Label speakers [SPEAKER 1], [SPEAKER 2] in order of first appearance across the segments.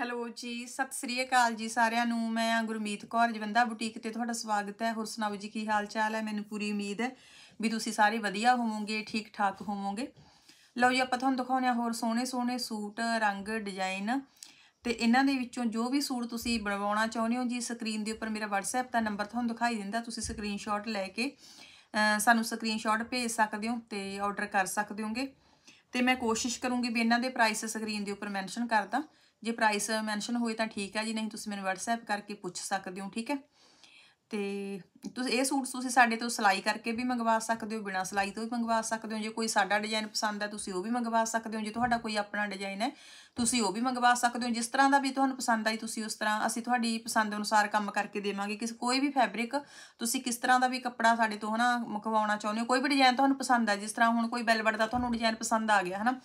[SPEAKER 1] hello ਜੀ ਸਤਿ ਸ੍ਰੀ ਅਕਾਲ ਜੀ ਸਾਰਿਆਂ ਨੂੰ ਮੈਂ ਗੁਰਮੀਤ ਕੌਰ ਜਵੰਦਾ ਬੁਟੀਕ ਤੇ ਤੁਹਾਡਾ ਸਵਾਗਤ ਹੈ ਹੋਰ ਸੁਣਾਓ ਜੀ ਕੀ ਹਾਲ ਚਾਲ ਹੈ ਮੈਨੂੰ ਪੂਰੀ ਉਮੀਦ ਹੈ ਵੀ ਤੁਸੀਂ ਸਾਰੇ ਵਧੀਆ ਹੋਵੋਗੇ ਠੀਕ ਠਾਕ ਹੋਵੋਗੇ ਲਓ ਜੀ ਆਪਾਂ ਤੁਹਾਨੂੰ ਦਿਖਾਉਂਦੇ ਆ ਹੋਰ ਸੋਹਣੇ ਸੋਹਣੇ ਸੂਟ ਰੰਗ ਡਿਜ਼ਾਈਨ ਤੇ ਇਹਨਾਂ ਦੇ ਵਿੱਚੋਂ ਜੋ ਵੀ ਸੂਟ ਤੁਸੀਂ ਬਣਵਾਉਣਾ ਚਾਹੁੰਦੇ ਹੋ ਜੀ ਸਕਰੀਨ ਦੇ ਉੱਪਰ ਮੇਰਾ WhatsApp ਦਾ ਨੰਬਰ ਤੁਹਾਨੂੰ ਦਿਖਾਈ ਦਿੰਦਾ ਤੁਸੀਂ ਸਕਰੀਨਸ਼ਾਟ ਲੈ ਕੇ ਸਾਨੂੰ ਸਕਰੀਨਸ਼ਾਟ ਭੇਜ ਸਕਦੇ ਹੋ ਤੇ ਆਰਡਰ ਕਰ ਸਕਦੇ ਹੋਗੇ ਤੇ ਮੈਂ ਕੋਸ਼ਿਸ਼ ਕਰੂੰਗੀ ਵੀ ਇਹਨਾਂ ਦੇ ਪ੍ਰਾਈਸ ਸਕਰੀਨ ਦੇ ਉੱਪਰ ਮੈਂਸ਼ਨ ਕਰਦਾ ਜੇ ਪ੍ਰਾਈਸ ਮੈਂਸ਼ਨ ਹੋਏ ਤਾਂ ਠੀਕ ਹੈ ਜੀ ਨਹੀਂ ਤੁਸੀਂ ਮੈਨੂੰ WhatsApp ਕਰਕੇ ਪੁੱਛ ਸਕਦੇ ਹੋ ਠੀਕ ਹੈ ਤੇ ਤੁਸੀਂ ਇਹ ਸੂਟ ਤੁਸੀਂ ਸਾਡੇ ਤੋਂ ਸਿਲਾਈ ਕਰਕੇ ਵੀ ਮੰਗਵਾ ਸਕਦੇ ਹੋ ਬਿਨਾ ਸਿਲਾਈ ਤੋਂ ਵੀ ਮੰਗਵਾ ਸਕਦੇ ਹੋ ਜੇ ਕੋਈ ਸਾਡਾ ਡਿਜ਼ਾਈਨ ਪਸੰਦ ਹੈ ਤੁਸੀਂ ਉਹ ਵੀ ਮੰਗਵਾ ਸਕਦੇ ਹੋ ਜੇ ਤੁਹਾਡਾ ਕੋਈ ਆਪਣਾ ਡਿਜ਼ਾਈਨ ਹੈ ਤੁਸੀਂ ਉਹ ਵੀ ਮੰਗਵਾ ਸਕਦੇ ਹੋ ਜਿਸ ਤਰ੍ਹਾਂ ਦਾ ਵੀ ਤੁਹਾਨੂੰ ਪਸੰਦ ਆਈ ਤੁਸੀਂ ਉਸ ਤਰ੍ਹਾਂ ਅਸੀਂ ਤੁਹਾਡੀ ਪਸੰਦ ਅਨੁਸਾਰ ਕੰਮ ਕਰਕੇ ਦੇਵਾਂਗੇ ਕਿਸ ਕੋਈ ਵੀ ਫੈਬਰਿਕ ਤੁਸੀਂ ਕਿਸ ਤਰ੍ਹਾਂ ਦਾ ਵੀ ਕੱਪੜਾ ਸਾਡੇ ਤੋਂ ਹਨਾ ਮੰਗਵਾਉਣਾ ਚਾਹੁੰਦੇ ਹੋ ਕੋਈ ਵੀ ਡਿਜ਼ਾਈਨ ਤੁਹਾਨੂੰ ਪਸੰਦ ਆ ਜਿਸ ਤਰ੍ਹਾਂ ਹੁਣ ਕੋਈ ਬੈਲਵਟ ਦਾ ਤੁਹਾਨੂੰ ਡਿਜ਼ਾਈਨ ਪਸੰਦ ਆ ਗਿਆ ਹਨਾ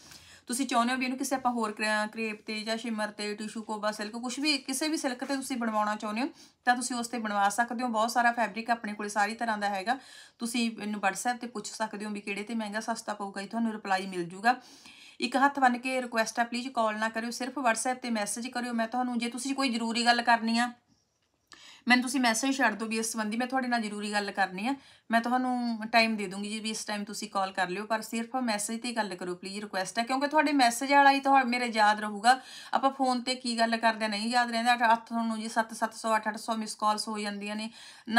[SPEAKER 1] ਤੁਸੀਂ ਚਾਹੁੰਦੇ ਹੋ ਵੀ ਇਹਨੂੰ ਕਿਸੇ ਆਪਾਂ ਹੋਰ ਕ੍ਰੇਪ ਤੇ ਜਾਂ ਸ਼ਿਮਰ ਤੇ ਟਿਸ਼ੂ ਕੋਬਾ ਸਿਲਕ ਕੁਝ ਵੀ ਕਿਸੇ ਵੀ ਸਿਲਕ ਤੇ ਤੁਸੀਂ ਬਣਵਾਉਣਾ ਚਾਹੁੰਦੇ ਹੋ ਤਾਂ ਤੁਸੀਂ ਉਸ ਤੇ ਬਣਵਾ ਸਕਦੇ ਹੋ ਬਹੁਤ ਸਾਰਾ ਫੈਬਰਿਕ ਆਪਣੇ ਕੋਲੇ ਸਾਰੀ ਤਰ੍ਹਾਂ ਦਾ ਹੈਗਾ ਤੁਸੀਂ ਇਹਨੂੰ WhatsApp ਤੇ ਪੁੱਛ ਸਕਦੇ ਹੋ ਵੀ ਕਿਹੜੇ ਤੇ ਮਹਿੰਗਾ ਸਸਤਾ ਪਊਗਾ ਇਹ ਤੁਹਾਨੂੰ ਰਿਪਲਾਈ ਮਿਲ ਜੂਗਾ ਇੱਕ ਹੱਥ ਬਨ ਕੇ ਰਿਕੁਐਸਟ ਆ ਪਲੀਜ਼ ਕਾਲ ਨਾ ਕਰਿਓ ਸਿਰਫ WhatsApp ਤੇ ਮੈਸੇਜ ਕਰਿਓ ਮੈਂ ਤੁਹਾਨੂੰ ਜੇ ਤੁਸੀਂ ਕੋਈ ਜ਼ਰੂਰੀ ਗੱਲ ਕਰਨੀ ਆ ਮੈਨੂੰ ਤੁਸੀਂ ਮੈਸੇਜ ਛੱਡ ਦਿਓ ਵੀ ਇਸ ਸੰਬੰਧੀ ਮੈਂ ਤੁਹਾਡੇ ਨਾਲ ਜ਼ਰੂਰੀ ਗੱਲ ਕਰਨੀ ਆ ਮੈਂ ਤੁਹਾਨੂੰ ਟਾਈਮ ਦੇ ਦੂੰਗੀ ਜੀ ਵੀ ਇਸ ਟਾਈਮ ਤੁਸੀਂ ਕਾਲ ਕਰ ਲਿਓ ਪਰ ਸਿਰਫ ਮੈਸੇਜ ਤੇ ਗੱਲ ਕਰੋ ਪਲੀਜ਼ ਰਿਕੁਐਸਟ ਹੈ ਕਿਉਂਕਿ ਤੁਹਾਡੇ ਮੈਸੇਜ ਵਾਲਾ ਹੀ ਤੁਹਾਡੇ ਮੇਰੇ ਯਾਦ ਰਹੂਗਾ ਆਪਾਂ ਫੋਨ ਤੇ ਕੀ ਗੱਲ ਕਰਦੇ ਨਹੀਂ ਯਾਦ ਰਹਿੰਦਾ ਅੱਠ ਤੁਹਾਨੂੰ ਜੀ 7 700 8 800 ਮਿਸ ਕਾਲਸ ਹੋ ਜਾਂਦੀਆਂ ਨੇ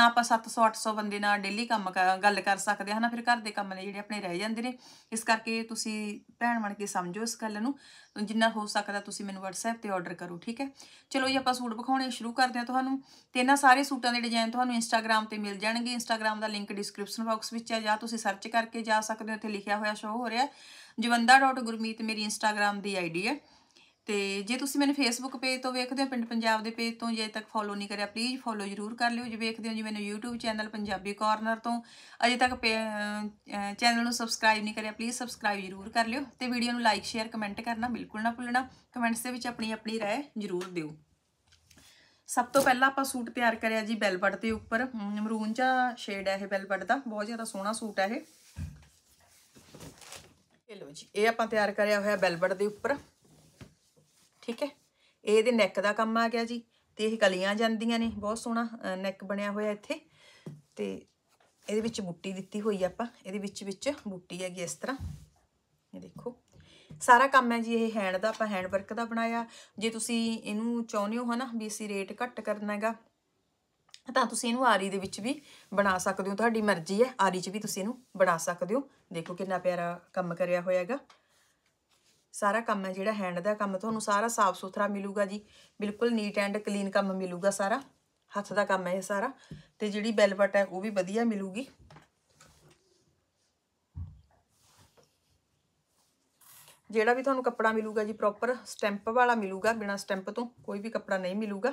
[SPEAKER 1] ਨਾ ਆਪਾਂ 700 800 ਬੰਦੇ ਨਾਲ ਡੇਲੀ ਕੰਮ ਗੱਲ ਕਰ ਸਕਦੇ ਹਨਾ ਫਿਰ ਘਰ ਦੇ ਕੰਮ ਨੇ ਜਿਹੜੇ ਆਪਣੇ ਰਹਿ ਜਾਂਦੇ ਨੇ ਇਸ ਕਰਕੇ ਤੁਸੀਂ ਭੈਣ ਬਣ ਕੇ ਸਮਝੋ ਇਸ ਗੱਲ ਨੂੰ ਜਿੰਨਾ ਹੋ ਸਕਦਾ ਤੁਸੀਂ ਮੈਨੂੰ WhatsApp ਤੇ ਆਰਡਰ ਕਰੋ ਠੀਕ ਹੈ ਚਲੋ ਜੀ ਆਪਾਂ ਸੂਟ ਵਿਖਾਉਣੇ ਸ਼ੁਰੂ ਕਰਦੇ ਹਾਂ ਤੁਹਾਨੂੰ ਤੇ ਇਹਨਾਂ ਸਾਰੇ ਸੂਟਾਂ ਦੇ ਡਿਜ਼ਾਈਨ ਤੁਹਾਨੂੰ Instagram ਤੇ ਮਿਲ ਜਾਣਗੇ Instagram ਦਾ ਲਿੰਕ ਡਿਸਕ੍ਰਿਪਸ਼ਨ ਬਾਕਸ ਵਿੱਚ ਹੈ ਜਾਂ ਤੁਸੀਂ ਸਰਚ ਕਰਕੇ ਜਾ ਸਕਦੇ ਹੋ ਉੱਥੇ ਲਿਖਿਆ ਹੋਇਆ ਸ਼ੋਅ ਹੋ ਰਿਹਾ ਜਵੰਦਾ.ਗੁਰਮੀਤ ਮੇਰੀ Instagram ਦੀ ਆਈਡੀ ਹੈ ਤੇ ਜੇ ਤੁਸੀਂ ਮੈਨੂੰ ਫੇਸਬੁੱਕ ਪੇਜ ਤੋਂ ਵੇਖਦੇ ਹੋ ਪਿੰਡ ਪੰਜਾਬ ਦੇ ਪੇਜ ਤੋਂ ਜੇ ਤੱਕ ਫੋਲੋ ਨਹੀਂ ਕਰਿਆ ਪਲੀਜ਼ ਫੋਲੋ ਜਰੂਰ ਕਰ ਲਿਓ ਜੇ ਵੇਖਦੇ ਹੋ ਜੀ ਮੈਨੂੰ YouTube ਚੈਨਲ ਪੰਜਾਬੀ ਕਾਰਨਰ ਤੋਂ ਅਜੇ ਤੱਕ ਚੈਨਲ ਨੂੰ ਸਬਸਕ੍ਰਾਈਬ ਨਹੀਂ ਕਰਿਆ ਪਲੀਜ਼ ਸਬਸਕ੍ਰਾਈਬ ਜਰੂਰ ਕਰ ਲਿਓ ਤੇ ਵੀਡੀਓ ਨੂੰ ਲਾਈਕ ਸ਼ੇਅਰ ਕਮੈਂਟ ਕਰਨਾ ਬਿਲਕੁਲ ਨਾ ਭੁੱਲਣਾ ਕਮੈਂਟਸ ਦੇ ਵਿੱਚ ਆਪਣੀ ਆਪਣੀ رائے ਜਰੂਰ ਦਿਓ ਸਭ ਤੋਂ ਪਹਿਲਾਂ ਆਪਾਂ ਸੂਟ ਤਿਆਰ ਕਰਿਆ ਜੀ ਬੈਲਬਟ ਦੇ ਉੱਪਰ ਮਰੂਨ ਜਾਂ ਸ਼ੇਡ ਹੈ ਇਹ ਬੈਲਬਟ ਦਾ ਬਹੁਤ ਜ਼ਿਆਦਾ ਸੋਹਣਾ ਸੂਟ ਹੈ ਇਹ ਇਹ ਲੋ ਜੀ ਇਹ ਆਪਾਂ ਤਿਆਰ ਕਰਿਆ ਹੋਇਆ ਬੈਲਬਟ ਦੇ ਉੱਪਰ ਠੀਕ ਹੈ ਇਹ ਇਹਦੇ ਨੈਕ ਦਾ ਕੰਮ ਆ ਗਿਆ ਜੀ ਤੇ ਇਹ ਕਲੀਆਂ ਜਾਂਦੀਆਂ ਨੇ ਬਹੁਤ ਸੋਹਣਾ ਨੈਕ ਬਣਿਆ ਹੋਇਆ ਇੱਥੇ ਤੇ ਇਹਦੇ ਵਿੱਚ ਬੁੱਟੀ ਦਿੱਤੀ ਹੋਈ ਆਪਾਂ ਇਹਦੇ ਵਿੱਚ ਵਿੱਚ ਬੁੱਟੀ ਹੈਗੀ ਇਸ ਤਰ੍ਹਾਂ ਇਹ ਦੇਖੋ ਸਾਰਾ ਕੰਮ ਹੈ ਜੀ ਇਹ ਹੈਂਡ ਦਾ ਆਪਾਂ ਹੈਂਡ ਵਰਕ ਦਾ ਬਣਾਇਆ ਜੇ ਤੁਸੀਂ ਇਹਨੂੰ ਚਾਹੁੰਦੇ ਹੋ ਹਨਾ ਵੀ ਅਸੀਂ ਰੇਟ ਘੱਟ ਕਰਨਾ ਹੈਗਾ ਤਾਂ ਤੁਸੀਂ ਇਹਨੂੰ ਆਰੀ ਦੇ ਵਿੱਚ ਵੀ ਬਣਾ ਸਕਦੇ ਹੋ ਤੁਹਾਡੀ ਮਰਜ਼ੀ ਹੈ ਆਰੀ 'ਚ ਵੀ ਤੁਸੀਂ ਇਹਨੂੰ ਬਣਾ ਸਕਦੇ ਹੋ ਦੇਖੋ ਕਿੰਨਾ ਪਿਆਰਾ ਕੰਮ ਕਰਿਆ ਹੋਇਆ ਹੈਗਾ ਸਾਰਾ ਕੰਮ ਹੈ ਜਿਹੜਾ ਹੈਂਡ ਦਾ ਕੰਮ ਤੁਹਾਨੂੰ ਸਾਰਾ ਸਾਫ਼ ਸੁਥਰਾ ਮਿਲੂਗਾ ਜੀ ਬਿਲਕੁਲ ਨੀਟ ਐਂਡ ਕਲੀਨ ਕੰਮ ਮਿਲੂਗਾ ਸਾਰਾ ਹੱਥ ਦਾ ਕੰਮ ਹੈ ਇਹ ਸਾਰਾ ਤੇ ਜਿਹੜੀ ਬੈਲਵਟ ਹੈ ਉਹ ਵੀ ਵਧੀਆ ਮਿਲੂਗੀ ਜਿਹੜਾ ਵੀ ਤੁਹਾਨੂੰ ਕੱਪੜਾ ਮਿਲੂਗਾ ਜੀ ਪ੍ਰੋਪਰ ਸਟੈਂਪ ਵਾਲਾ ਮਿਲੂਗਾ ਬਿਨਾ ਸਟੈਂਪ ਤੋਂ ਕੋਈ ਵੀ ਕੱਪੜਾ ਨਹੀਂ ਮਿਲੂਗਾ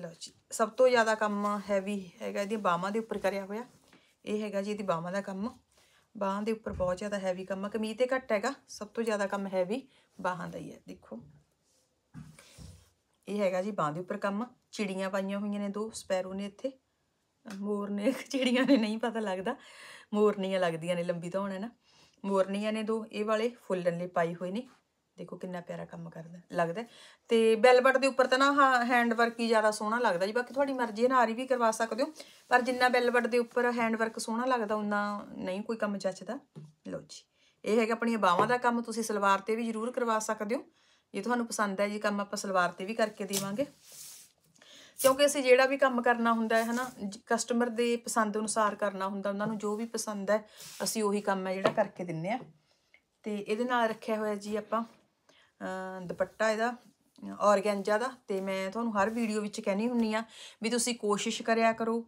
[SPEAKER 1] ਲਓ ਜੀ ਸਭ ਤੋਂ ਜ਼ਿਆਦਾ ਕੰਮ ਹੈਵੀ ਹੈਗਾ ਇਹਦੀ ਬਾਹਾਂ ਦੇ ਉੱਪਰ ਕਰਿਆ ਹੋਇਆ ਇਹ ਹੈਗਾ ਜੀ ਇਹਦੀ ਬਾਹਾਂ ਦਾ ਕੰਮ ਬਾਹਾਂ ਦੇ ਉੱਪਰ ਬਹੁਤ ਜ਼ਿਆਦਾ ਹੈਵੀ ਕੰਮ ਆ ਕਮੀਜ਼ ਤੇ ਘੱਟ ਹੈਗਾ ਸਭ ਤੋਂ ਜ਼ਿਆਦਾ ਕੰਮ ਹੈਵੀ ਬਾਹਾਂ ਦਾ ਹੀ ਹੈ ਦੇਖੋ ਇਹ ਹੈਗਾ ਜੀ ਬਾਹਾਂ ਦੇ ਉੱਪਰ ਕੰਮ ਚਿੜੀਆਂ ਪਾਈਆਂ ਹੋਈਆਂ ਨੇ ਦੋ ਸਪੈਰੋ ਨੇ ਇੱਥੇ ਮੋਰ ਨੇ ਚਿੜੀਆਂ ਨੇ ਨਹੀਂ ਪਤਾ ਲੱਗਦਾ ਮੋਰਨੀਆਂ ਲੱਗਦੀਆਂ ਨੇ ਲੰਬੀ ਧੌਣ ਹੈ ਨਾ ਮੋਰਨੀਆਂ ਨੇ ਦੋ ਇਹ ਵਾਲੇ ਫੁੱਲਣ ਲਈ ਪਾਈ ਹੋਏ ਨੇ ਦੇਖੋ ਕਿੰਨਾ ਪਿਆਰਾ ਕੰਮ ਕਰਦਾ ਲੱਗਦਾ ਤੇ ਬੈਲਬਟ ਦੇ ਉੱਪਰ ਤਾਂ ਨਾ ਹੈਂਡ ਵਰਕ ਹੀ ਜ਼ਿਆਦਾ ਸੋਹਣਾ ਲੱਗਦਾ ਜੀ ਬਾਕੀ ਤੁਹਾਡੀ ਮਰਜ਼ੀ ਹੈ ਨਾ ਆਰੀ ਵੀ ਕਰਵਾ ਸਕਦੇ ਹੋ ਪਰ ਜਿੰਨਾ ਬੈਲਬਟ ਦੇ ਉੱਪਰ ਹੈਂਡ ਵਰਕ ਸੋਹਣਾ ਲੱਗਦਾ ਉਹਨਾਂ ਨਹੀਂ ਕੋਈ ਕੰਮ ਚੱਚਦਾ ਲਓ ਜੀ ਇਹ ਹੈਗਾ ਆਪਣੀਆਂ ਬਾਹਾਂ ਦਾ ਕੰਮ ਤੁਸੀਂ ਸਲਵਾਰ ਤੇ ਵੀ ਜ਼ਰੂਰ ਕਰਵਾ ਸਕਦੇ ਹੋ ਜੇ ਤੁਹਾਨੂੰ ਪਸੰਦ ਹੈ ਜੀ ਕੰਮ ਆਪਾਂ ਸਲਵਾਰ ਤੇ ਵੀ ਕਰਕੇ ਦੇਵਾਂਗੇ ਕਿਉਂਕਿ ਅਸੀਂ ਜਿਹੜਾ ਵੀ ਕੰਮ ਕਰਨਾ ਹੁੰਦਾ ਹੈ ਹਨਾ ਕਸਟਮਰ ਦੇ ਪਸੰਦ ਅਨੁਸਾਰ ਕਰਨਾ ਹੁੰਦਾ ਉਹਨਾਂ ਨੂੰ ਜੋ ਵੀ ਪਸੰਦ ਹੈ ਅਸੀਂ ਉਹੀ ਕੰਮ ਹੈ ਜਿਹੜਾ ਕਰਕੇ ਦਿੰਨੇ ਆ ਤੇ ਇਹਦੇ ਨਾਲ ਰੱਖਿਆ ਹੋਇਆ ਜੀ ਆਪਾਂ ਦੁਪੱਟਾ ਇਹਦਾ ਔਰਗੈਂਜਾ ਦਾ ਤੇ ਮੈਂ ਤੁਹਾਨੂੰ ਹਰ ਵੀਡੀਓ ਵਿੱਚ ਕਹਿਣੀ ਹੁੰਨੀ ਆ ਵੀ ਤੁਸੀਂ ਕੋਸ਼ਿਸ਼ ਕਰਿਆ ਕਰੋ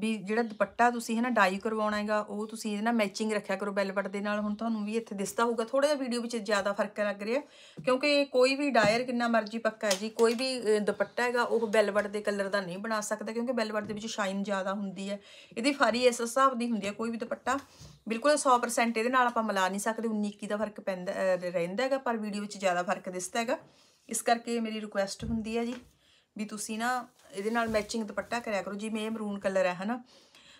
[SPEAKER 1] ਵੀ ਜਿਹੜਾ ਦੁਪੱਟਾ ਤੁਸੀਂ ਹੈ ਨਾ ਡਾਈ ਕਰਵਾਉਣਾ ਹੈਗਾ ਉਹ ਤੁਸੀਂ ਇਹਦੇ ਨਾਲ ਮੈਚਿੰਗ ਰੱਖਿਆ ਕਰੋ ਬੈਲਵਟ ਦੇ ਨਾਲ ਹੁਣ ਤੁਹਾਨੂੰ ਵੀ ਇੱਥੇ ਦਿਸਦਾ ਹੋਊਗਾ ਥੋੜਾ ਜਿਹਾ ਵੀਡੀਓ ਵਿੱਚ ਜ਼ਿਆਦਾ ਫਰਕ ਲੱਗ ਰਿਹਾ ਕਿਉਂਕਿ ਕੋਈ ਵੀ ਡਾਇਰ ਕਿੰਨਾ ਮਰਜ਼ੀ ਪੱਕਾ ਹੈ ਜੀ ਕੋਈ ਵੀ ਦੁਪੱਟਾ ਹੈਗਾ ਉਹ ਬੈਲਵਟ ਦੇ ਕਲਰ ਦਾ ਨਹੀਂ ਬਣਾ ਸਕਦਾ ਕਿਉਂਕਿ ਬੈਲਵਟ ਦੇ ਵਿੱਚ ਸ਼ਾਈਨ ਜ਼ਿਆਦਾ ਹੁੰਦੀ ਹੈ ਇਹਦੀ ਫਾਰੀ ਇਸ ਹਿਸਾਬ ਦੀ ਹੁੰਦੀ ਹੈ ਕੋਈ ਵੀ ਦੁਪੱਟਾ ਬਿਲਕੁਲ 100% ਇਹਦੇ ਨਾਲ ਆਪਾਂ ਮਿਲਾ ਨਹੀਂ ਸਕਦੇ 19 ਦਾ ਫਰਕ ਪੈਂਦਾ ਰਹਿੰਦਾ ਹੈਗਾ ਪਰ ਵੀਡੀਓ ਵਿੱਚ ਜ਼ਿਆਦਾ ਫਰਕ ਦਿਸਦਾ ਹੈਗਾ ਇਸ ਕਰਕੇ ਮੇਰੀ ਰਿਕੁਐਸਟ ਹੁੰਦੀ ਹੈ ਜੀ ਵੀ ਤੁਸੀਂ ਨਾ ਇਹਦੇ ਨਾਲ ਮੈਚਿੰਗ ਦੁਪੱਟਾ ਕਰਿਆ ਕਰੋ ਜਿਵੇਂ ਇਹ ਮਰੂਨ ਕਲਰ ਹੈ ਹਨਾ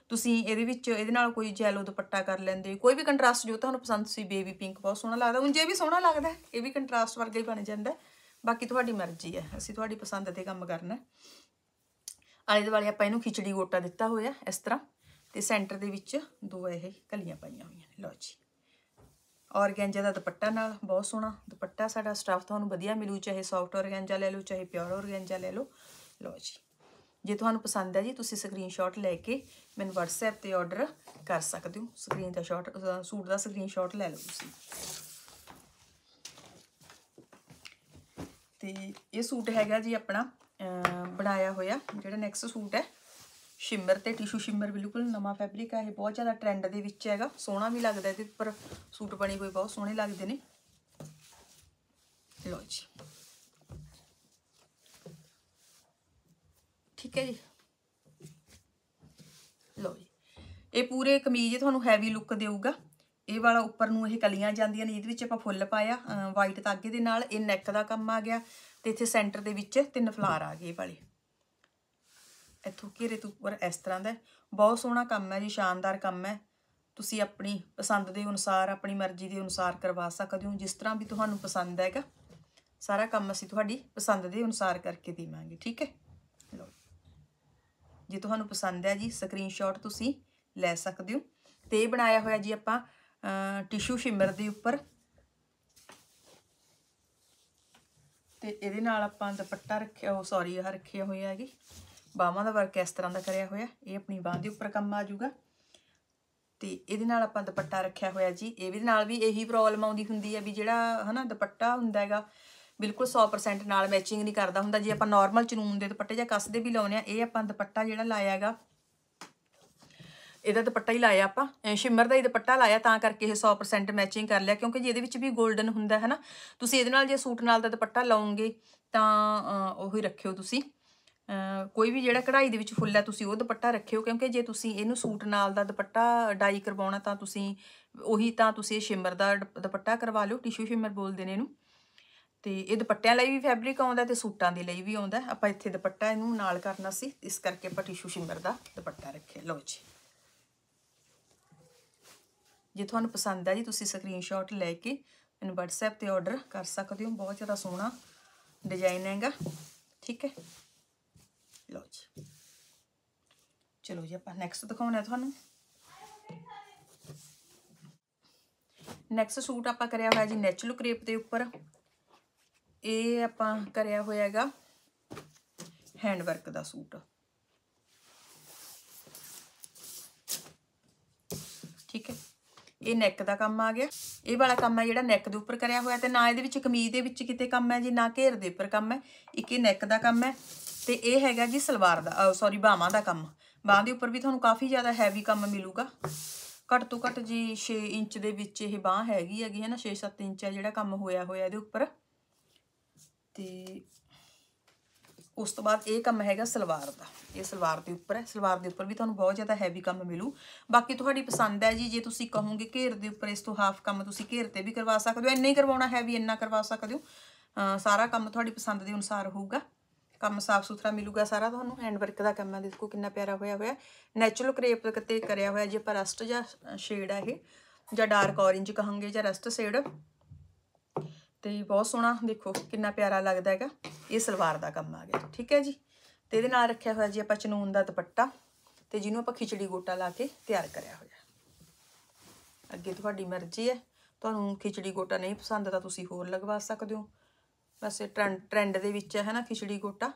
[SPEAKER 1] ਤੁਸੀਂ ਇਹਦੇ ਵਿੱਚ ਇਹਦੇ ਨਾਲ ਕੋਈ ਜੈਲੋ ਦੁਪੱਟਾ ਕਰ ਲੈਂਦੇ ਕੋਈ ਵੀ ਕੰਟਰਾਸਟ ਜੋ ਤੁਹਾਨੂੰ ਪਸੰਦ ਸੀ ਬੇਬੀ ਪਿੰਕ ਬਹੁਤ ਸੋਹਣਾ ਲੱਗਦਾ ਉਂਝ ਇਹ ਵੀ ਸੋਹਣਾ ਲੱਗਦਾ ਇਹ ਵੀ ਕੰਟਰਾਸਟ ਵਰਗਾ ਹੀ ਬਣ ਜਾਂਦਾ ਬਾਕੀ ਤੁਹਾਡੀ ਮਰਜ਼ੀ ਹੈ ਅਸੀਂ ਤੁਹਾਡੀ ਪਸੰਦ ਤੇ ਕੰਮ ਕਰਨਾ ਆਲੇ ਦੁਆਲੇ ਆਪਾਂ ਇਹਨੂੰ ਖਿਚੜੀ ਗੋਟਾ ਦਿੱਤਾ ਹੋਇਆ ਇਸ ਤਰ੍ਹਾਂ ਤੇ ਸੈਂਟਰ ਦੇ ਵਿੱਚ ਦੋ ਇਹ ਕਲੀਆਂ ਪਾਈਆਂ ਹੋਈਆਂ ਨੇ ਲਓ ਜੀ ਔਰਗੈਂਜਾ ਦਾ ਦੁਪੱਟਾ ਨਾਲ ਬਹੁਤ ਸੋਹਣਾ ਦੁਪੱਟਾ ਸਾਡਾ ਸਟਾਫ ਤੁਹਾਨੂੰ ਵਧੀਆ ਮਿਲੂ ਚਾਹੇ ਸੌਫਟ ਔਰਗੈਂਜਾ ਲੈ ਲਓ ਚਾਹੇ ਪਿਓਰ ਔਰਗੈਂਜਾ ਲੈ ਲਓ ਲਓ ਜੀ ਜੇ ਤੁਹਾਨੂੰ ਪਸੰਦ ਹੈ ਜੀ ਤੁਸੀਂ ਸਕਰੀਨਸ਼ਾਟ ਲੈ ਕੇ ਮੈਨੂੰ WhatsApp ਤੇ ਆਰਡਰ ਕਰ ਸਕਦੇ ਹੋ ਸਕਰੀਨ ਦਾ ਸ਼ਾਟ ਸੂਟ ਦਾ ਸਕਰੀਨਸ਼ਾਟ ਲੈ ਲਓ ਤੁਸੀਂ ਤੇ ਇਹ ਸੂਟ ਹੈਗਾ ਜੀ ਆਪਣਾ ਬਣਾਇਆ ਹੋਇਆ ਜਿਹੜਾ ਨੈਕਸਟ ਸੂਟ ਹੈ ਸ਼ਿਮਰ ਤੇ ਟਿਸ਼ੂ ਸ਼ਿਮਰ ਬਿਲਕੁਲ ਨਵਾਂ ਫੈਬਰਿਕ ਹੈ ਇਹ ਬਹੁਤ ਜ਼ਿਆਦਾ ਟ੍ਰੈਂਡ ਦੇ ਵਿੱਚ ਹੈਗਾ ਸੋਹਣਾ ਵੀ ਲੱਗਦਾ ਇਹਦੇ ਉੱਪਰ ਸੂਟ ਬਣੀ ਹੋਈ ਬਹੁਤ ਸੋਹਣੇ ਲੱਗਦੇ ਨੇ ਲੋ ਜੀ ਠੀਕ ਹੈ ਜੀ ਲੋ ਜੀ ਇਹ ਪੂਰੇ ਕਮੀਜ਼ ਤੁਹਾਨੂੰ ਹੈਵੀ ਲੁੱਕ ਦੇਊਗਾ ਇਹ ਵਾਲਾ ਉੱਪਰ ਨੂੰ ਇਹ ਕਲੀਆਂ ਜਾਂਦੀਆਂ ਨੇ ਜਿਹਦੇ ਵਿੱਚ ਆਪਾਂ ਫੁੱਲ ਪਾਇਆ ਵਾਈਟ ਤਾਗੇ ਦੇ ਨਾਲ ਇਹ ਨੈਕ ਦਾ ਕੰਮ ਆ ਗਿਆ ਤੇ ਇੱਥੇ ਸੈਂਟਰ ਦੇ ਵਿੱਚ ਤਿੰਨ ਫਲਾਰ ਆ ਗਏ ਵਾਲੇ ਇੱਥੋਂ ਘੇਰੇ ਤੋਂ ਉੱਪਰ ਇਸ ਤਰ੍ਹਾਂ ਦਾ ਬਹੁਤ ਸੋਹਣਾ ਕੰਮ ਹੈ ਜੀ ਸ਼ਾਨਦਾਰ ਕੰਮ ਹੈ ਤੁਸੀਂ ਆਪਣੀ ਪਸੰਦ ਦੇ ਅਨੁਸਾਰ ਆਪਣੀ ਮਰਜ਼ੀ ਦੇ ਅਨੁਸਾਰ ਕਰਵਾ ਸਕਦੇ ਹੋ ਜਿਸ ਤਰ੍ਹਾਂ ਵੀ ਤੁਹਾਨੂੰ ਪਸੰਦ ਹੈਗਾ ਸਾਰਾ ਕੰਮ ਅਸੀਂ ਤੁਹਾਡੀ ਪਸੰਦ ਦੇ ਅਨੁਸਾਰ ਕਰਕੇ ਦੇਵਾਂਗੇ ਠੀਕ ਹੈ ਲਓ ਜੇ ਤੁਹਾਨੂੰ ਪਸੰਦ ਹੈ ਜੀ ਸਕਰੀਨਸ਼ਾਟ ਤੁਸੀਂ ਲੈ ਸਕਦੇ ਹੋ ਤੇ ਬਣਾਇਆ ਹੋਇਆ ਜੀ ਆਪਾਂ ਟਿਸ਼ੂ ਸ਼ਿਮਰ ਦੇ ਉੱਪਰ ਤੇ ਇਹਦੇ ਨਾਲ ਆਪਾਂ ਦੁਪੱਟਾ ਰੱਖਿਆ ਉਹ ਸੌਰੀ ਆ ਰੱਖਿਆ ਹੋਇਆ ਹੈਗੀ ਬਾਹਾਂ ਦਾ ਵਰਕ ਇਸ ਤਰ੍ਹਾਂ ਦਾ ਕਰਿਆ ਹੋਇਆ ਇਹ ਆਪਣੀ ਬਾਹ ਦੇ ਉੱਪਰ ਕੰਮ ਆ ਜਾਊਗਾ ਤੇ ਇਹਦੇ ਨਾਲ ਆਪਾਂ ਦੁਪੱਟਾ ਰੱਖਿਆ ਹੋਇਆ ਜੀ ਇਹ ਵੀ ਨਾਲ ਵੀ ਇਹੀ ਪ੍ਰੋਬਲਮ ਆਉਂਦੀ ਹੁੰਦੀ ਹੈ ਵੀ ਜਿਹੜਾ ਹਨਾ ਦੁਪੱਟਾ ਹੁੰਦਾ ਹੈਗਾ ਬਿਲਕੁਲ 100% ਨਾਲ ਮੈਚਿੰਗ ਨਹੀਂ ਕਰਦਾ ਹੁੰਦਾ ਜੇ ਆਪਾਂ ਨਾਰਮਲ ਚਨੂਨ ਦੇ ਦੁਪੱਟੇ ਜਾਂ ਕੱਸ ਦੇ ਵੀ ਲਾਉਨੇ ਆ ਇਹ ਆਪਾਂ ਦੁਪੱਟਾ ਜਿਹੜਾ ਲਾਇਆ ਹੈਗਾ ਇਹਦਾ ਦੁਪੱਟਾ ਹੀ ਲਾਇਆ ਆਪਾਂ ਸ਼ਿਮਰ ਦਾ ਹੀ ਦੁਪੱਟਾ ਲਾਇਆ ਤਾਂ ਕਰਕੇ ਇਹ 100% ਮੈਚਿੰਗ ਕਰ ਲਿਆ ਕਿਉਂਕਿ ਜਿਹਦੇ ਵਿੱਚ ਵੀ 골ਡਨ ਹੁੰਦਾ ਹੈ ਨਾ ਤੁਸੀਂ ਇਹਦੇ ਨਾਲ ਜੇ ਸੂਟ ਨਾਲ ਦਾ ਦੁਪੱਟਾ ਲਾਉਂਗੇ ਤਾਂ ਉਹ ਹੀ ਰੱਖਿਓ ਤੁਸੀਂ ਕੋਈ ਵੀ ਜਿਹੜਾ ਕਢਾਈ ਦੇ ਵਿੱਚ ਫੁੱਲ ਹੈ ਤੁਸੀਂ ਉਹ ਦੁਪੱਟਾ ਰੱਖਿਓ ਕਿਉਂਕਿ ਜੇ ਤੁਸੀਂ ਇਹਨੂੰ ਸੂਟ ਨਾਲ ਦਾ ਦੁਪੱਟਾ ਡਾਈ ਕਰਵਾਉਣਾ ਤਾਂ ਤੁਸੀਂ ਉਹੀ ਤਾਂ ਤੁਸੀਂ ਸ਼ਿਮਰ ਦਾ ਦੁਪੱਟਾ ਕਰਵਾ ਲਿਓ ਟਿਸ਼ੂ ਸ਼ਿਮਰ ਬੋਲਦੇ ਨੇ ਇਹਨੂੰ ਤੇ ਇਹ ਦੁਪੱਟਿਆਂ ਲਈ ਵੀ ਫੈਬਰਿਕ ਆਉਂਦਾ ਤੇ ਸੂਟਾਂ ਦੇ ਲਈ ਵੀ ਆਉਂਦਾ ਆਪਾਂ ਇੱਥੇ ਦੁਪੱਟਾ ਇਹਨੂੰ ਨਾਲ ਕਰਨਾ ਸੀ ਇਸ ਕਰਕੇ ਆਪਾਂ ਟਿਸ਼ੂ ਸ਼ਿਮਰ ਦਾ ਦੁਪੱਟਾ ਰੱਖਿਆ ਲਓ ਜੀ ਜੇ ਤੁਹਾਨੂੰ ਪਸੰਦ ਆ ਜੀ ਤੁਸੀਂ ਸਕਰੀਨਸ਼ਾਟ ਲੈ ਕੇ ਮੈਨੂੰ WhatsApp ਤੇ ਆਰਡਰ ਕਰ ਸਕਦੇ ਹੋ ਬਹੁਤ ਜ਼ਿਆਦਾ ਸੋਹਣਾ ਡਿਜ਼ਾਈਨ ਹੈਗਾ ਠੀਕ ਹੈ ਲਓ ਜੀ ਚਲੋ ਜੀ ਆਪਾਂ ਨੈਕਸਟ ਦਿਖਾਉਣਾ ਹੈ ਤੁਹਾਨੂੰ ਨੈਕਸਟ ਸੂਟ ਆਪਾਂ ਕਰਿਆ ਹੋਇਆ ਜੀ ਨੈਚੁਰਲ ਕ੍ਰੇਪ ਦੇ ਉੱਪਰ ਇਹ ਆਪਾਂ ਕਰਿਆ ਹੋਇਆ ਹੈਗਾ ਹੈਂਡ ਵਰਕ ਦਾ ਸੂਟ ਇਹ ਨੈਕ ਦਾ ਕੰਮ ਆ ਗਿਆ ਇਹ ਵਾਲਾ ਕੰਮ ਹੈ ਜਿਹੜਾ ਨੈਕ ਦੇ ਉੱਪਰ ਕਰਿਆ ਹੋਇਆ ਤੇ ਨਾ ਇਹਦੇ ਵਿੱਚ ਕਮੀਜ਼ ਦੇ ਵਿੱਚ ਕਿਤੇ ਕੰਮ ਹੈ ਜੀ ਨਾ ਘੇਰ ਦੇ ਉੱਪਰ ਕੰਮ ਹੈ ਇੱਕ ਇਹ ਨੈਕ ਦਾ ਕੰਮ ਹੈ ਤੇ ਇਹ ਹੈਗਾ ਜੀ ਸਲਵਾਰ ਦਾ ਸੌਰੀ ਬਾਹਾਂ ਦਾ ਕੰਮ ਬਾਹਾਂ ਦੇ ਉੱਪਰ ਵੀ ਤੁਹਾਨੂੰ ਕਾਫੀ ਜ਼ਿਆਦਾ ਹੈਵੀ ਕੰਮ ਮਿਲੂਗਾ ਘੱਟ ਤੋਂ ਘੱਟ ਜੀ 6 ਇੰਚ ਦੇ ਵਿੱਚ ਇਹ ਬਾਹ ਹੈਗੀ ਹੈਗੀ ਹੈ ਨਾ 6-7 ਇੰਚ ਹੈ ਜਿਹੜਾ ਕੰਮ ਹੋਇਆ ਹੋਇਆ ਇਹਦੇ ਉੱਪਰ ਤੇ ਉਸ ਤੋਂ ਬਾਅਦ ਇਹ ਕੰਮ ਹੈਗਾ ਸਲਵਾਰ ਦਾ ਇਹ ਸਲਵਾਰ ਦੇ ਉੱਪਰ ਹੈ ਸਲਵਾਰ ਦੇ ਉੱਪਰ ਵੀ ਤੁਹਾਨੂੰ ਬਹੁਤ ਜ਼ਿਆਦਾ ਹੈਵੀ ਕੰਮ ਮਿਲੂ ਬਾਕੀ ਤੁਹਾਡੀ ਪਸੰਦ ਹੈ ਜੀ ਜੇ ਤੁਸੀਂ ਕਹੋਗੇ ਘੇਰ ਦੇ ਉੱਪਰ ਇਸ ਤੋਂ ਹਾਫ ਕੰਮ ਤੁਸੀਂ ਘੇਰ ਤੇ ਵੀ ਕਰਵਾ ਸਕਦੇ ਹੋ ਇੰਨਾ ਹੀ ਕਰਵਾਉਣਾ ਹੈ ਵੀ ਇੰਨਾ ਕਰਵਾ ਸਕਦੇ ਹੋ ਸਾਰਾ ਕੰਮ ਤੁਹਾਡੀ ਪਸੰਦ ਦੇ ਅਨੁਸਾਰ ਹੋਊਗਾ ਕੰਮ ਸਾਫ ਸੁਥਰਾ ਮਿਲੂਗਾ ਸਾਰਾ ਤੁਹਾਨੂੰ ਹੈਂਡ ਵਰਕ ਦਾ ਕੰਮ ਹੈ ਦੇਖੋ ਕਿੰਨਾ ਪਿਆਰਾ ਹੋਇਆ ਹੋਇਆ ਨੈਚੁਰਲ ਕ੍ਰੇਪ ਤੇ ਕਰਿਆ ਹੋਇਆ ਜੇ ਪਰ ਰਸਟ ਜਾਂ ਸ਼ੇਡ ਹੈ ਇਹ ਜਾਂ ਡਾਰਕ ਔਰੇਂਜ ਕਹਾਂਗੇ ਜਾਂ ਰਸਟ ਸ਼ੇਡ ਤੇ ਬਹੁਤ ਸੋਹਣਾ ਦੇਖੋ ਕਿੰਨਾ ਪਿਆਰਾ ਲੱਗਦਾ ਹੈਗਾ ਇਹ ਸਲਵਾਰ ਦਾ ਕੰਮ ਆ ਗਿਆ ਠੀਕ ਹੈ ਜੀ ਤੇ ਇਹਦੇ ਨਾਲ ਰੱਖਿਆ ਹੋਇਆ ਜੀ ਆਪਾਂ ਚਨੂਨ ਦਾ ਦੁਪੱਟਾ ਤੇ ਜਿਹਨੂੰ ਆਪਾਂ ਖਿਚੜੀ ਗੋਟਾ ਲਾ ਕੇ ਤਿਆਰ ਕਰਿਆ ਹੋਇਆ ਅੱਗੇ ਤੁਹਾਡੀ ਮਰਜ਼ੀ ਹੈ ਤੁਹਾਨੂੰ ਖਿਚੜੀ ਗੋਟਾ ਨਹੀਂ ਪਸੰਦ ਤਾਂ ਤੁਸੀਂ ਹੋਰ ਲਗਵਾ ਸਕਦੇ ਹੋ ਵੈਸੇ ਟ੍ਰੈਂਡ ਟ੍ਰੈਂਡ ਦੇ ਵਿੱਚ ਹੈ ਨਾ ਖਿਚੜੀ ਗੋਟਾ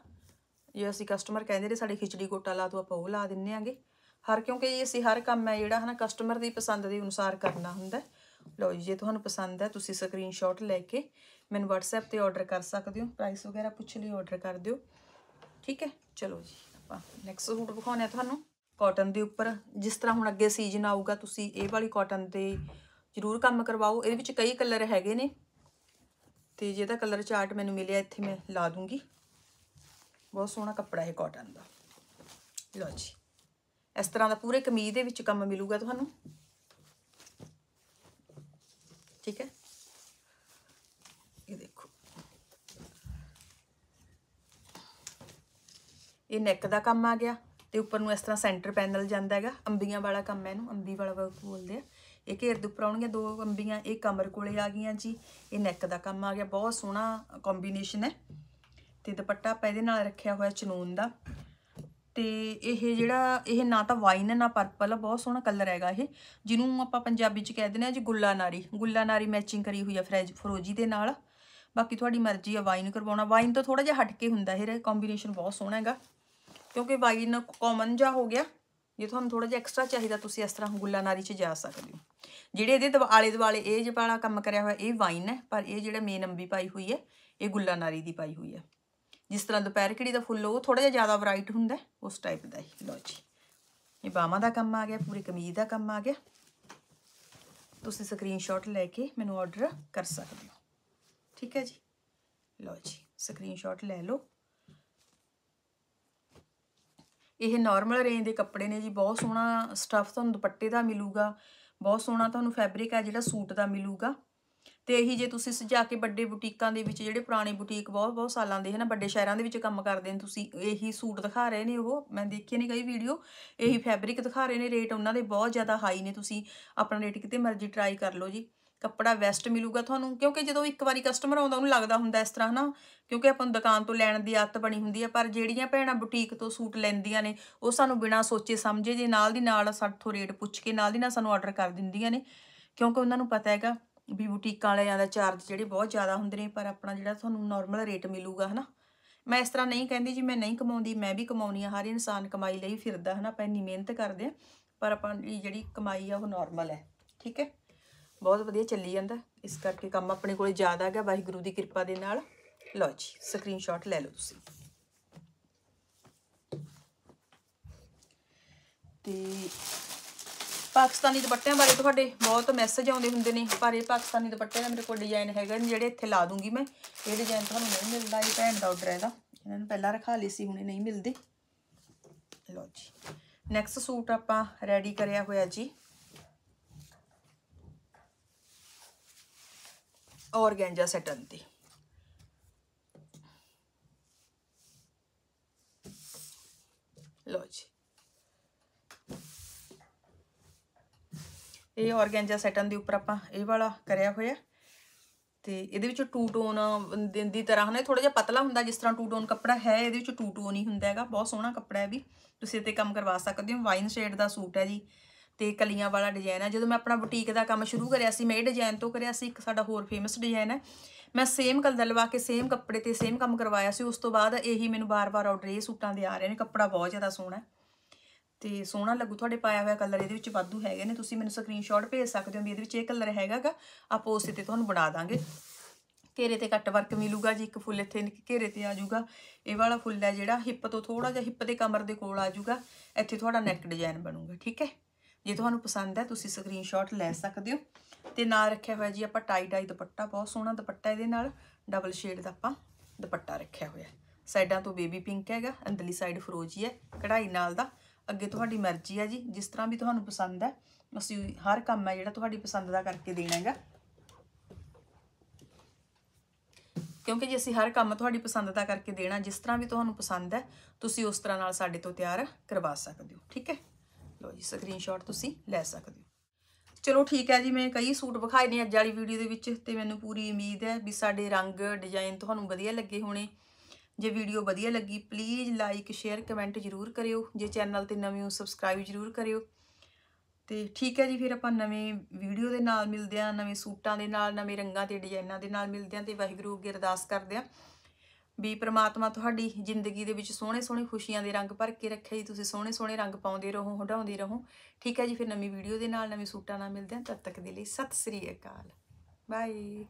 [SPEAKER 1] ਜੇ ਅਸੀਂ ਕਸਟਮਰ ਕਹਿੰਦੇ ਨੇ ਸਾਡੇ ਖਿਚੜੀ ਗੋਟਾ ਲਾ ਦੋ ਆਪਾਂ ਉਹ ਲਾ ਦਿੰਨੇ ਆਂਗੇ ਹਰ ਕਿਉਂਕਿ ਅਸੀਂ ਹਰ ਕੰਮ ਹੈ ਜਿਹੜਾ ਹਨਾ ਕਸਟਮਰ ਦੀ ਪਸੰਦ ਦੇ ਅਨੁਸਾਰ ਕਰਨਾ ਹੁੰਦਾ ਹੈ ਲਓ ਜੀ ਜੇ ਤੁਹਾਨੂੰ ਪਸੰਦ ਹੈ ਤੁਸੀਂ ਸਕਰੀਨਸ਼ਾਟ ਲੈ ਕੇ ਮੈਨੂੰ WhatsApp ਤੇ ਆਰਡਰ ਕਰ ਸਕਦੇ ਹੋ ਪ੍ਰਾਈਸ ਵਗੈਰਾ ਪੁੱਛ ਲਈ ਆਰਡਰ ਕਰ ਦਿਓ ਠੀਕ ਹੈ ਚਲੋ ਜੀ ਆਪਾਂ ਨੈਕਸਟ ਸੂਟ ਵਿਖਾਉਣਾ ਤੁਹਾਨੂੰ ਕਾਟਨ ਦੇ ਉੱਪਰ ਜਿਸ ਤਰ੍ਹਾਂ ਹੁਣ ਅੱਗੇ ਸੀਜ਼ਨ ਆਊਗਾ ਤੁਸੀਂ ਇਹ ਵਾਲੀ ਕਾਟਨ ਤੇ ਜ਼ਰੂਰ ਕੰਮ ਕਰਵਾਓ ਇਹਦੇ ਵਿੱਚ ਕਈ ਕਲਰ ਹੈਗੇ ਨੇ ਤੇ ਜਿਹਦਾ ਕਲਰ ਚਾਰਟ ਮੈਨੂੰ ਮਿਲਿਆ ਇੱਥੇ ਮੈਂ ਲਾ ਦੂੰਗੀ ਬਹੁਤ ਸੋਹਣਾ ਕੱਪੜਾ ਹੈ ਕਾਟਨ ਦਾ ਲਓ ਜੀ ਇਸ ਤਰ੍ਹਾਂ ਦਾ ਪੂਰੇ ਕਮੀਜ਼ ਦੇ ਵਿੱਚ ਕੰਮ ਮਿਲੂਗਾ ਤੁਹਾਨੂੰ ਠੀਕ ਹੈ ਇਹ ਦੇਖੋ ਇਹ ਨੈਕ ਦਾ ਕੰਮ ਆ ਗਿਆ ਤੇ ਉੱਪਰ ਨੂੰ ਇਸ ਤਰ੍ਹਾਂ ਸੈਂਟਰ ਪੈਨਲ ਜਾਂਦਾ ਹੈਗਾ ਅੰਬੀਆਂ ਵਾਲਾ ਕੰਮ ਹੈ ਇਹਨੂੰ ਅੰਬੀ ਵਾਲਾ ਵਰਕ ਬੋਲਦੇ ਆ ਇਹ ਘੇਰ ਦੇ ਉੱਪਰ ਆਉਣਗੀਆਂ ਦੋ ਅੰਬੀਆਂ ਇਹ ਕਮਰ ਕੋਲੇ ਆ ਗਈਆਂ ਜੀ ਇਹ ਨੈਕ ਦਾ ਕੰਮ ਆ ਗਿਆ ਬਹੁਤ ਸੋਹਣਾ ਕੰਬੀਨੇਸ਼ਨ ਹੈ ਤੇ ਦੁਪੱਟਾ ਆਪਾਂ ਇਹਦੇ ਨਾਲ ਰੱਖਿਆ ਹੋਇਆ ਚਨੂਨ ਦਾ ਤੇ ਇਹ ਜਿਹੜਾ ਇਹ ਨਾ ਤਾਂ ਵਾਈਨ ਨਾ ਪਰਪਲ ਬਹੁਤ ਸੋਹਣਾ ਕਲਰ ਹੈਗਾ ਇਹ ਜਿਹਨੂੰ ਆਪਾਂ ਪੰਜਾਬੀ ਚ ਕਹਿ ਦਿੰਦੇ ਆ ਜੀ ਗੁੱਲਾ ਨਾਰੀ ਗੁੱਲਾ ਨਾਰੀ ਮੈਚਿੰਗ ਕਰੀ ਹੋਈ ਆ ਫਰੈਜ ਫਰੋਜੀ ਦੇ ਨਾਲ ਬਾਕੀ ਤੁਹਾਡੀ ਮਰਜ਼ੀ ਆ ਵਾਈਨ ਕਰਵਾਉਣਾ ਵਾਈਨ ਤੋਂ ਥੋੜਾ ਜਿਹਾ ਹਟ ਕੇ ਹੁੰਦਾ ਇਹ ਕੰਬੀਨੇਸ਼ਨ ਬਹੁਤ ਸੋਹਣਾ ਹੈਗਾ ਕਿਉਂਕਿ ਵਾਈਨ ਕਾਮਨ ਜਾ ਹੋ ਗਿਆ ਜੇ ਤੁਹਾਨੂੰ ਥੋੜਾ ਜਿਹਾ ਐਕਸਟਰਾ ਚਾਹੀਦਾ ਤੁਸੀਂ ਇਸ ਤਰ੍ਹਾਂ ਗੁੱਲਾ ਨਾਰੀ 'ਚ ਜਾ ਸਕਦੇ ਹੋ ਜਿਹੜੇ ਇਹਦੇ ਆਲੇ ਦੁਆਲੇ ਇਹ ਜਿਹੜਾ ਕੰਮ ਕਰਿਆ ਹੋਇਆ ਇਹ ਵਾਈਨ ਹੈ ਪਰ ਇਹ ਜਿਹੜਾ ਮੇਨ ਅੰਬੀ ਪਾਈ ਹੋਈ ਹੈ ਇਹ ਗੁੱਲਾ ਨਾਰੀ ਦੀ ਪਾਈ ਹੋਈ ਹੈ ਜਿਸ ਤਰ੍ਹਾਂ ਦੁਪਹਿਰ ਕਿੜੀ ਦਾ ਫੁੱਲ ਉਹ ਥੋੜਾ ਜਿਹਾ ਜ਼ਿਆਦਾ ਬ੍ਰਾਈਟ ਹੁੰਦਾ ਉਸ ਟਾਈਪ ਦਾ ਹੀ ਲੋ ਜੀ ਇਹ ਬਾਹਾਂ ਦਾ ਕੰਮ ਆ ਗਿਆ ਪੂਰੀ ਕਮੀਜ਼ ਦਾ ਕੰਮ ਆ ਗਿਆ ਤੁਸੀਂ ਸਕਰੀਨਸ਼ਾਟ ਲੈ ਕੇ ਮੈਨੂੰ ਆਰਡਰ ਕਰ ਸਕਦੇ ਹੋ ਠੀਕ ਹੈ ਜੀ ਲੋ ਜੀ ਸਕਰੀਨਸ਼ਾਟ ਲੈ ਲਓ ਇਹ ਨਾਰਮਲ ਰੇਂਜ ਦੇ ਕੱਪੜੇ ਨੇ ਜੀ ਬਹੁਤ ਸੋਹਣਾ ਸਟੱਫ ਤੁਹਾਨੂੰ ਦੁਪੱਟੇ ਦਾ ਮਿਲੂਗਾ ਬਹੁਤ ਸੋਹਣਾ ਤੁਹਾਨੂੰ ਫੈਬਰਿਕ ਆ ਜਿਹੜਾ ਸੂਟ ਦਾ ਮਿਲੂਗਾ ਤੇ ਇਹੀ ਜੇ ਤੁਸੀਂ ਸਜਾ ਕੇ ਵੱਡੇ ਬੁਟੀਕਾਂ ਦੇ ਵਿੱਚ ਜਿਹੜੇ ਪੁਰਾਣੇ ਬੁਟੀਕ ਬਹੁਤ ਬਹੁਤ ਸਾਲਾਂ ਦੇ ਹਨਾ ਵੱਡੇ ਸ਼ਹਿਰਾਂ ਦੇ ਵਿੱਚ ਕੰਮ ਕਰਦੇ ਨੇ ਤੁਸੀਂ ਇਹੀ ਸੂਟ ਦਿਖਾ ਰਹੇ ਨੇ ਉਹ ਮੈਂ ਦੇਖੀ ਨੇ ਕਈ ਵੀਡੀਓ ਇਹੀ ਫੈਬਰਿਕ ਦਿਖਾ ਰਹੇ ਨੇ ਰੇਟ ਉਹਨਾਂ ਦੇ ਬਹੁਤ ਜ਼ਿਆਦਾ ਹਾਈ ਨੇ ਤੁਸੀਂ ਆਪਣਾ ਰੇਟ ਕਿਤੇ ਮਰਜ਼ੀ ਟਰਾਈ ਕਰ ਲਓ ਜੀ ਕੱਪੜਾ ਵੈਸਟ ਮਿਲੂਗਾ ਤੁਹਾਨੂੰ ਕਿਉਂਕਿ ਜਦੋਂ ਇੱਕ ਵਾਰੀ ਕਸਟਮਰ ਆਉਂਦਾ ਉਹਨੂੰ ਲੱਗਦਾ ਹੁੰਦਾ ਇਸ ਤਰ੍ਹਾਂ ਹਨਾ ਕਿਉਂਕਿ ਆਪਾਂ ਨੂੰ ਦੁਕਾਨ ਤੋਂ ਲੈਣ ਦੀ ਆਦਤ ਬਣੀ ਹੁੰਦੀ ਹੈ ਪਰ ਜਿਹੜੀਆਂ ਭੈਣਾਂ ਬੁਟੀਕ ਤੋਂ ਸੂਟ ਲੈਂਦੀਆਂ ਨੇ ਉਹ ਸਾਨੂੰ ਬਿਨਾਂ ਸੋਚੇ ਸਮਝੇ ਜੇ ਨਾਲ ਦੀ ਨਾਲ ਸਾਡੇ ਤੋਂ ਰੇਟ ਪੁੱਛ ਕੇ ਨਾਲ ਦੀ ਨਾਲ ਸਾਨੂੰ ਆਰਡਰ ਕਰ ਦਿੰਦੀਆਂ ਨੇ ਕਿਉਂਕਿ ਉਹਨਾਂ ਨੂੰ ਪਤਾ ਹੈਗਾ ਵੀ ਬੁਟੀਕਾਂ ਵਾਲਿਆਂ ਦਾ ਚਾਰਜ ਜਿਹੜੇ ਬਹੁਤ ਜ਼ਿਆਦਾ ਹੁੰਦੇ ਨੇ ਪਰ ਆਪਣਾ ਜਿਹੜਾ ਤੁਹਾਨੂੰ ਨਾਰਮਲ ਰੇਟ ਮਿਲੂਗਾ ਹਨਾ ਮੈਂ ਇਸ ਤਰ੍ਹਾਂ ਨਹੀਂ ਕਹਿੰਦੀ ਜੀ ਮੈਂ ਨਹੀਂ ਕਮਾਉਂਦੀ ਮੈਂ ਵੀ ਕਮਾਉਣੀ ਆ ਹਰ ਇਨਸਾਨ ਕਮਾਈ ਲਈ ਫਿਰਦਾ ਹਨਾ ਪੈਣੀ ਮਿਹਨਤ ਕਰਦੇ ਆ ਪਰ ਆਪਾਂ ਜਿਹੜੀ ਕਮਾਈ ਆ ਉਹ ਨਾਰਮਲ ਹੈ ਠੀਕ ਹੈ ਬਹੁਤ ਵਧੀਆ ਚੱਲੀ ਜਾਂਦਾ ਇਸ ਕਰਕੇ ਕੰਮ ਆਪਣੇ ਕੋਲੇ ਜ਼ਿਆਦਾ ਹੈਗਾ ਵਾਹਿਗੁਰੂ ਦੀ ਕਿਰਪਾ ਦੇ ਨਾਲ ਲਓ ਜੀ ਸਕਰੀਨਸ਼ਾਟ ਲੈ ਲਓ ਤੁਸੀਂ ਤੇ ਪਾਕਿਸਤਾਨੀ ਦੁਪੱਟਿਆਂ ਬਾਰੇ ਤੁਹਾਡੇ ਬਹੁਤ ਮੈਸੇਜ ਆਉਂਦੇ ਹੁੰਦੇ ਨੇ ਪਰ ਇਹ ਪਾਕਿਸਤਾਨੀ ਦੁਪੱਟੇ ਦਾ ਮੇਰੇ ਕੋਲ ਡਿਜ਼ਾਈਨ ਹੈਗਾ ਨਹੀਂ ਜਿਹੜੇ ਇੱਥੇ ਲਾ ਦੂੰਗੀ ਮੈਂ ਇਹ ਡਿਜ਼ਾਈਨ ਤੁਹਾਨੂੰ ਨਹੀਂ ਮਿਲਦਾ ਇਹ ਭੈਣ ਦਾ ਆਰਡਰ ਹੈ ਇਹਨਾਂ ਨੂੰ ਪਹਿਲਾਂ ਰਖਾ ਲਈ ਸੀ ਹੁਣੇ ਨਹੀਂ ਮਿਲਦੇ ਲਓ ਜੀ ਨੈਕਸਟ ਸੂਟ ਆਪਾਂ ਰੈਡੀ ਕਰਿਆ ਹੋਇਆ ਜੀ ਔਰਗੈਂਜਾ ਸੈਟਨ ਤੇ ਲੋ ਜੀ ਇਹ ਆਰਗੈਂਜਾ ਸੈਟਨ ਦੇ ਉੱਪਰ ਆਪਾਂ ਇਹ ਵਾਲਾ ਕਰਿਆ ਹੋਇਆ ਤੇ ਇਹਦੇ ਵਿੱਚ ਟੂ ਟੋਨ ਦੀ ਤਰ੍ਹਾਂ ਹਨਾ ਥੋੜਾ ਜਿਹਾ ਪਤਲਾ ਹੁੰਦਾ ਜਿਸ ਤਰ੍ਹਾਂ ਟੂ ਟੋਨ ਕੱਪੜਾ ਹੈ ਇਹਦੇ ਵਿੱਚ ਟੂ ਟੋਨ ਨਹੀਂ ਹੁੰਦਾ ਹੈਗਾ ਬਹੁਤ ਸੋਹਣਾ ਕੱਪੜਾ ਹੈ ਵੀ ਤੁਸੀਂ ਤੇ ਕੰਮ ਕਰਵਾ ਸਕਦੇ ਹੋ ਵਾਈਨ ਸ਼ੇਡ ਦਾ ਸੂਟ ਹੈ ਜੀ ਤੇ ਕਲੀਆਂ ਵਾਲਾ ਡਿਜ਼ਾਈਨ ਹੈ ਜਦੋਂ ਮੈਂ ਆਪਣਾ ਬੁਟੀਕ ਦਾ ਕੰਮ ਸ਼ੁਰੂ ਕਰਿਆ ਸੀ ਮੈਂ ਇਹ ਡਿਜ਼ਾਈਨ ਤੋਂ ਕਰਿਆ ਸੀ ਇੱਕ ਸਾਡਾ ਹੋਰ ਫੇਮਸ ਡਿਜ਼ਾਈਨ ਹੈ ਮੈਂ ਸੇਮ ਕਲਰ ਲਵਾ ਕੇ ਸੇਮ ਕੱਪੜੇ ਤੇ ਸੇਮ ਕੰਮ ਕਰਵਾਇਆ ਸੀ ਉਸ ਤੋਂ ਬਾਅਦ ਇਹੀ ਮੈਨੂੰ ਬਾਰ-ਬਾਰ ਆਰਡਰ ਇਹ ਸੂਟਾਂ ਦੇ ਆ ਰਹੇ ਨੇ ਕੱਪੜਾ ਬਹੁਤ ਜ਼ਿਆਦਾ ਸੋਹਣਾ ਹੈ ਤੇ ਸੋਹਣਾ ਲੱਗੂ ਤੁਹਾਡੇ ਪਾਇਆ ਹੋਇਆ ਕਲਰ ਇਹਦੇ ਵਿੱਚ ਵਾਧੂ ਹੈਗੇ ਨੇ ਤੁਸੀਂ ਮੈਨੂੰ ਸਕਰੀਨਸ਼ਾਟ ਭੇਜ ਸਕਦੇ ਹੋ ਵੀ ਇਹਦੇ ਵਿੱਚ ਇਹ ਕਲਰ ਹੈਗਾਗਾ ਆਪਾਂ ਉਸੇ ਤੇ ਤੁਹਾਨੂੰ ਬਣਾ ਦਾਂਗੇ ਘੇਰੇ ਤੇ ਕੱਟ ਵਰਕ ਮਿਲੂਗਾ ਜੀ ਇੱਕ ਫੁੱਲ ਇੱਥੇ ਘੇਰੇ ਤੇ ਆ ਜਾਊਗਾ ਇਹ ਵਾਲਾ ਫੁੱਲ ਹੈ ਜਿਹੜਾ ਹਿੱਪ ਤੋਂ ਥੋੜਾ ਜਿਹਾ ਹਿੱਪ ਦੇ ਕਮਰ ਦੇ ਕੋਲ ਆ ਜਾਊਗਾ ਇੱਥੇ ਤੁਹਾਡਾ ਨੈਕ ਡਿਜ਼ਾਈਨ ਬਣੂਗਾ ਠੀਕ ਹੈ ਜੇ ਤੁਹਾਨੂੰ ਪਸੰਦ ਹੈ ਤੁਸੀਂ ਸਕਰੀਨਸ਼ਾਟ ਲੈ ਸਕਦੇ ਹੋ ਤੇ ਨਾਲ ਰੱਖਿਆ ਹੋਇਆ ਜੀ ਆਪਾਂ ਟਾਈ ਡਾਈ ਦੁਪੱਟਾ ਬਹੁਤ ਸੋਹਣਾ ਦੁਪੱਟਾ ਇਹਦੇ ਨਾਲ ਡਬਲ ਸ਼ੇਡ ਦਾ ਆਪਾਂ ਦੁਪੱਟਾ ਰੱਖਿਆ ਹੋਇਆ ਸਾਈਡਾਂ ਤੋਂ ਬੇਬੀ ਪਿੰਕ ਹੈਗਾ ਅੰਦਰਲੀ ਸਾਈਡ ਫਰੋਜੀ ਹੈ ਕਢਾਈ ਨਾਲ ਦਾ ਅੱਗੇ ਤੁਹਾਡੀ ਮਰਜ਼ੀ ਆ ਜੀ ਜਿਸ ਤਰ੍ਹਾਂ ਵੀ ਤੁਹਾਨੂੰ ਪਸੰਦ ਹੈ ਅਸੀਂ ਹਰ ਕੰਮ ਹੈ ਜਿਹੜਾ ਤੁਹਾਡੀ ਪਸੰਦ ਦਾ ਕਰਕੇ ਦੇਣਾ ਹੈਗਾ ਕਿਉਂਕਿ ਜੇ ਅਸੀਂ ਹਰ ਕੰਮ ਤੁਹਾਡੀ ਪਸੰਦ ਦਾ ਕਰਕੇ ਦੇਣਾ ਜਿਸ ਤਰ੍ਹਾਂ ਵੀ ਤੁਹਾਨੂੰ ਪਸੰਦ ਹੈ ਤੁਸੀਂ ਉਸ ਤਰ੍ਹਾਂ ਨਾਲ ਸਾਡੇ ਤੋਂ ਤਿਆਰ ਕਰਵਾ ਸਕਦੇ ਹੋ ਠੀਕ ਹੈ ਲਓ ਜੀ ਸਕਰੀਨਸ਼ਾਟ ਤੁਸੀਂ ਲੈ ਸਕਦੇ ਹੋ ਚਲੋ ਠੀਕ ਹੈ ਜੀ ਮੈਂ ਕਈ ਸੂਟ ਵਿਖਾਏ ਨੇ ਅੱਜ ਵਾਲੀ ਵੀਡੀਓ ਦੇ ਵਿੱਚ ਤੇ ਮੈਨੂੰ ਪੂਰੀ ਉਮੀਦ ਹੈ ਵੀ ਸਾਡੇ ਰੰਗ ਡਿਜ਼ਾਈਨ ਤੁਹਾਨੂੰ ਵਧੀਆ ਲੱਗੇ ਹੋਣੇ ਜੇ ਵੀਡੀਓ ਵਧੀਆ ਲੱਗੀ ਪਲੀਜ਼ ਲਾਈਕ ਸ਼ੇਅਰ ਕਮੈਂਟ ਜ਼ਰੂਰ ਕਰਿਓ ਜੇ ਚੈਨਲ ਤੇ ਨਵੇਂ ਹੋ ਸਬਸਕ੍ਰਾਈਬ ਜ਼ਰੂਰ ਕਰਿਓ ਤੇ ਠੀਕ ਹੈ ਜੀ ਫਿਰ ਆਪਾਂ ਨਵੇਂ ਵੀਡੀਓ ਦੇ ਨਾਲ ਮਿਲਦੇ ਆ ਨਵੇਂ ਸੂਟਾਂ ਦੇ ਨਾਲ ਨਵੇਂ ਰੰਗਾਂ ਤੇ ਡਿਜ਼ਾਈਨਾਂ ਦੇ ਨਾਲ ਮਿਲਦੇ ਆ ਤੇ ਵਾਹਿਗੁਰੂ ਅੱਗੇ ਅਰਦਾਸ ਕਰਦੇ ਆ ਵੀ ਪ੍ਰਮਾਤਮਾ ਤੁਹਾਡੀ ਜ਼ਿੰਦਗੀ ਦੇ ਵਿੱਚ ਸੋਹਣੇ ਸੋਹਣੇ ਖੁਸ਼ੀਆਂ ਦੇ ਰੰਗ ਭਰ ਕੇ ਰੱਖੇ ਜੀ ਤੁਸੀਂ ਸੋਹਣੇ ਸੋਹਣੇ ਰੰਗ ਪਾਉਂਦੇ ਰਹੋ ਹਟਾਉਂਦੇ ਰਹੋ ਠੀਕ ਹੈ ਜੀ ਫਿਰ ਨਵੀਂ ਵੀਡੀਓ ਦੇ ਨਾਲ ਨਵੇਂ ਸੂਟਾਂ ਨਾਲ ਮਿਲਦੇ ਆ ਤਦ ਤੱਕ ਦੇ ਲਈ ਸਤਿ ਸ੍ਰੀ ਅਕਾਲ ਬਾਏ